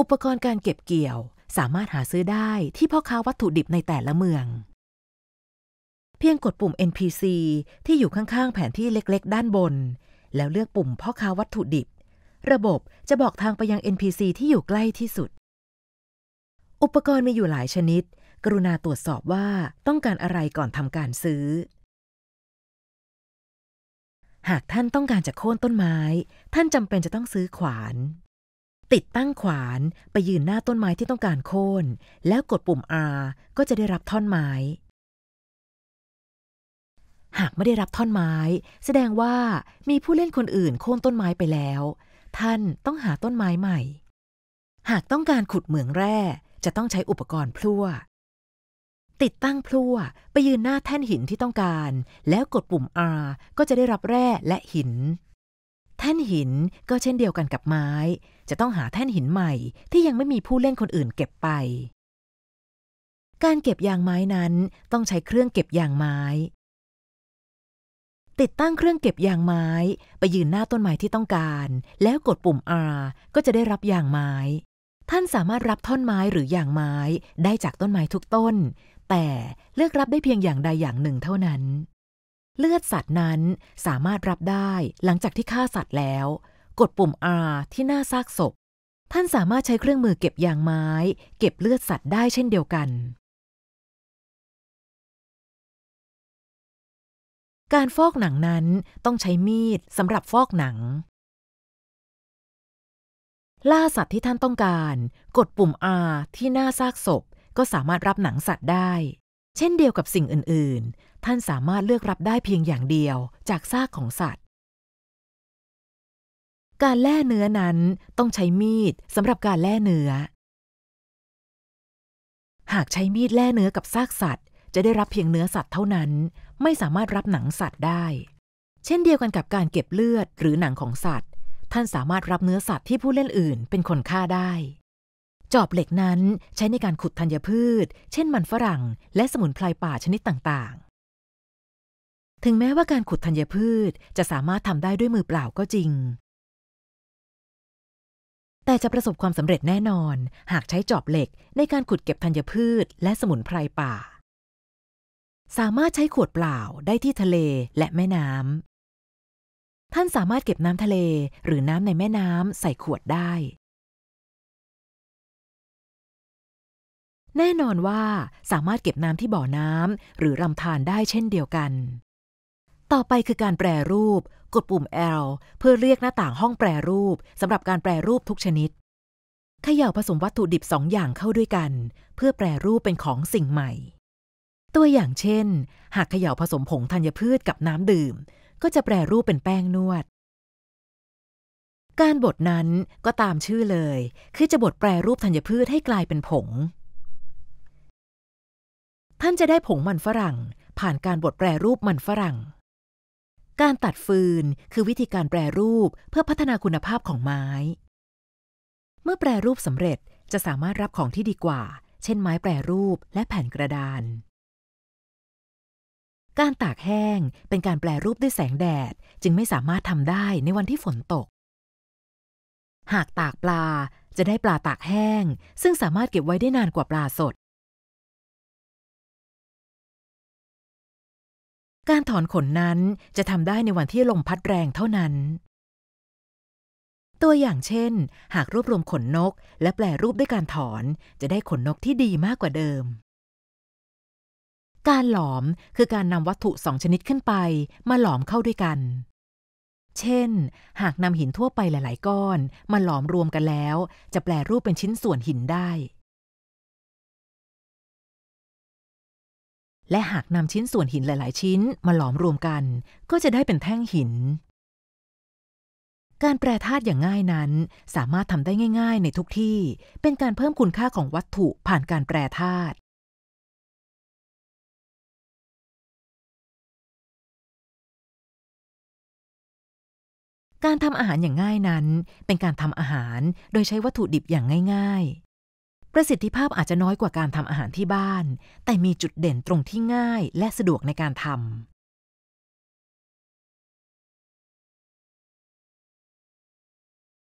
อุปกรณ์การเก็บเกี่ยว สามารถหาซื้อได้ที่พ่อค้าวัตถุดิบในแต่ละเมือง เพียงกดปุ่ม NPC ที่อยู่ข้างๆแผนที่เล็กๆ ด้านบน แล้วเลือกปุ่มพ่อค้าวัตถุดิบ ระบบจะบอกทางไปยัง NPC ที่อยู่ใกล้ที่สุด อุปกรณ์มีอยู่หลายชนิด กรุณาตรวจสอบว่าต้องการอะไรก่อนทำการซื้อ หากท่านต้องการจะโค่นต้นไม้ ท่านจำเป็นจะต้องซื้อขวานติดตั้งขวานไปยืนหน้าต้นไม้ที่ต้องการโค่น แล้วกดปุ่ม R ก็จะได้รับท่อนไม้ หากไม่ได้รับท่อนไม้ แสดงว่ามีผู้เล่นคนอื่นโค่นต้นไม้ไปแล้ว ท่านต้องหาต้นไม้ใหม่ หากต้องการขุดเหมืองแร่จะต้องใช้อุปกรณ์พลั่ว ติดตั้งพลั่วไปยืนหน้าแท่นหินที่ต้องการ แล้วกดปุ่ม R ก็จะได้รับแร่และหิน แท่นหินก็เช่นเดียวกันกับไม้จะต้องหาแท่นหินใหม่ที่ยังไม่มีผู้เล่นคนอื่นเก็บไป การเก็บยางไม้นั้นต้องใช้เครื่องเก็บยางไม้ ติดตั้งเครื่องเก็บยางไม้ไปยืนหน้าต้นไม้ที่ต้องการ แล้วกดปุ่ม R ก็จะได้รับยางไม้ ท่านสามารถรับท่อนไม้หรือยางไม้ได้จากต้นไม้ทุกต้น แต่เลือกรับได้เพียงอย่างใดอย่างหนึ่งเท่านั้น เลือดสัตว์นั้นสามารถรับได้หลังจากที่ฆ่าสัตว์แล้วกดปุ่ม R ที่หน้าซากศพ ท่านสามารถใช้เครื่องมือเก็บยางไม้ เก็บเลือดสัตว์ได้เช่นเดียวกัน การฟอกหนังนั้นต้องใช้มีดสำหรับฟอกหนัง ล่าสัตว์ที่ท่านต้องการ กดปุ่ม R ที่หน้าซากศพ ก็สามารถรับหนังสัตว์ได้ เช่นเดียวกับสิ่งอื่น ๆ ท่านสามารถเลือกรับได้เพียงอย่างเดียวจากซากของสัตว์การแล่เนื้อนั้นต้องใช้มีดสำหรับการแล่เนื้อ หากใช้มีดแล่เนื้อกับซากสัตว์ จะได้รับเพียงเนื้อสัตว์เท่านั้นไม่สามารถรับหนังสัตว์ได้ เช่นเดียวกันกับการเก็บเลือดหรือหนังของสัตว์ ท่านสามารถรับเนื้อสัตว์ที่ผู้เล่นอื่นเป็นคนฆ่าได้ จอบเหล็กนั้นใช้ในการขุดธัญพืช เช่นมันฝรั่งและสมุนไพรป่าชนิดต่างๆ ถึงแม้ว่าการขุดธัญพืชจะสามารถทำได้ด้วยมือเปล่าก็จริงแต่จะประสบความสำเร็จแน่นอน หากใช้จอบเหล็กในการขุดเก็บธัญพืชและสมุนไพรป่า สามารถใช้ขวดเปล่าได้ที่ทะเลและแม่น้ำ ท่านสามารถเก็บน้ำทะเลหรือน้ำในแม่น้ำใส่ขวดได้ แน่นอนว่าสามารถเก็บน้ำที่บ่อน้ำหรือลำธารได้เช่นเดียวกัน ต่อไปคือการแปรรูปกดปุ่ม L เพื่อเรียกหน้าต่างห้องแปรรูปสำหรับการแปรรูปทุกชนิดเขย่าผสมวัตถุดิบสองอย่างเข้าด้วยกัน เพื่อแปรรูปเป็นของสิ่งใหม่ ตัวอย่างเช่น หากเขย่าผสมผงธัญพืชกับน้ำดื่ม ก็จะแปรรูปเป็นแป้งนวด การบดนั้นก็ตามชื่อเลย คือจะบดแปรรูปธัญพืชให้กลายเป็นผง ท่านจะได้ผงมันฝรั่ง ผ่านการบดแปรรูปมันฝรั่งการตัดฟืนคือวิธีการแปรรูปเพื่อพัฒนาคุณภาพของไม้ เมื่อแปรรูปสำเร็จจะสามารถรับของที่ดีกว่า เช่นไม้แปรรูปและแผ่นกระดาน การตากแห้งเป็นการแปรรูปด้วยแสงแดดจึงไม่สามารถทำได้ในวันที่ฝนตก หากตากปลาจะได้ปลาตากแห้ง ซึ่งสามารถเก็บไว้ได้นานกว่าปลาสดการถอนขนนั้นจะทำได้ในวันที่ลมพัดแรงเท่านั้น ตัวอย่างเช่น หากรวบรวมขนนกและแปลรูปด้วยการถอนจะได้ขนนกที่ดีมากกว่าเดิม การหลอมคือการนำวัตถุสองชนิดขึ้นไปมาหลอมเข้าด้วยกัน เช่น หากนำหินทั่วไปหลาย ๆ ก้อนมาหลอมรวมกันแล้ว จะแปลรูปเป็นชิ้นส่วนหินได้และหากนำชิ้นส่วนหินหลาย ๆ ชิ้นมาหลอมรวมกันก็จะได้เป็นแท่งหิน การแปรธาตุอย่างง่ายนั้นสามารถทำได้ง่าย ๆ ในทุกที่ เป็นการเพิ่มคุณค่าของวัตถุผ่านการแปรธาตุ การทำอาหารอย่างง่ายนั้น เป็นการทำอาหารโดยใช้วัตถุดิบอย่างง่าย ๆประสิทธิภาพอาจจะน้อยกว่าการทำอาหารที่บ้าน แต่มีจุดเด่นตรงที่ง่ายและสะดวกในการทำ